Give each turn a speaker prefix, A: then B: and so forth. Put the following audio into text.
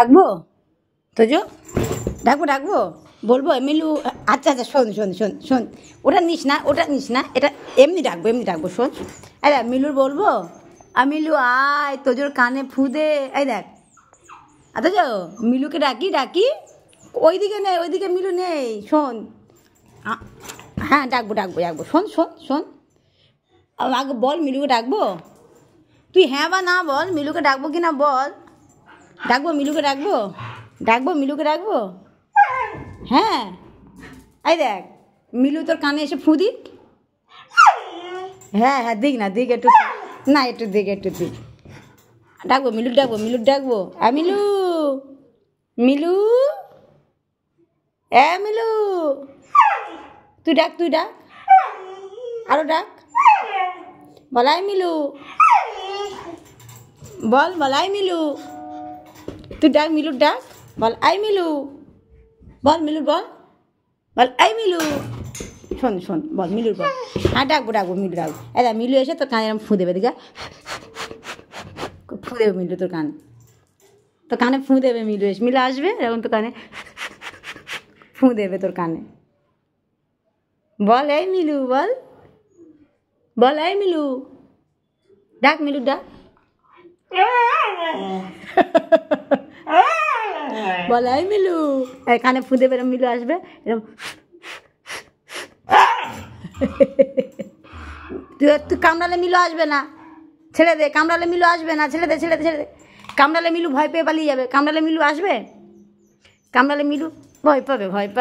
A: ডাকবো তোজো ডাকবো ডাকবো বলবো মিলু আচ্ছা আচ্ছা শোন শোন শোন শোন ওটা নিস না ওটা নিস না এটা এমনি ডাকবো এমনি ডাকবো শোন আরে মিলুর বলবো আমিলু আয় তোজোর কানে ফুদে এই দেখ আচ্ছা যো মিলুকে ডাকি ডাকি ওইদিকে নেই ওইদিকে মিলু নেই শোন হ্যাঁ ডাকবো ডাকবো ডাকবো শোন শোন শোন আগে বল মিলুকে ডাকবো তুই হ্যাঁ বা না বল মিলুকে ডাকবো কি না বল ডাকবো মিলুকে ডাকবো ডাকবো মিলুকে ডাকবো হ্যাঁ এই দেখ মিলু তোর কানে এসে ফুঁ দিক হ্যাঁ হ্যাঁ দিক না দিক একটু না একটু দিক একটু দিক ডাকবো মিলুক ডাকবো মিলুক ডাকবো আ মিলু মিলু এ মিলু তুই ডাক তুই ডাক আরো ডাক বলাই মিলু বল বলাই মিলু তুই ডাক মিলু ডাক বল আই মিলু বল মিলু বল বল আই মিলু শোন শোন বল মিলুর বল হ্যাঁ ডাকবো ডাকবো মিলু ডাকবো এটা মিলু এসে তোর কানে এরকম ফু দেবে দেখা ফু দেবে মিলু তোর কানে তোর কানে ফু দেবে মিলু এসে মিলু আসবে এরকম তোর কানে ফু দেবে তোর কানে বল এই মিলু বল বল এই মিলু ডাক মিলু ডাক বলাই মিলু এখানে ফুঁদে বেরো মিলু আসবে এরকম তুই তুই কামড়ালে মিলু আসবে না ছেড়ে দে কামড়ালে মিলু আসবে না ছেড়ে দে ছেড়ে দে ছেড়ে দে কামড়ালে মিলু ভয় পেয়ে পালিয়ে যাবে কামড়ালে মিলু আসবে কামড়ালে মিলু ভয় পাবে ভয় পাবে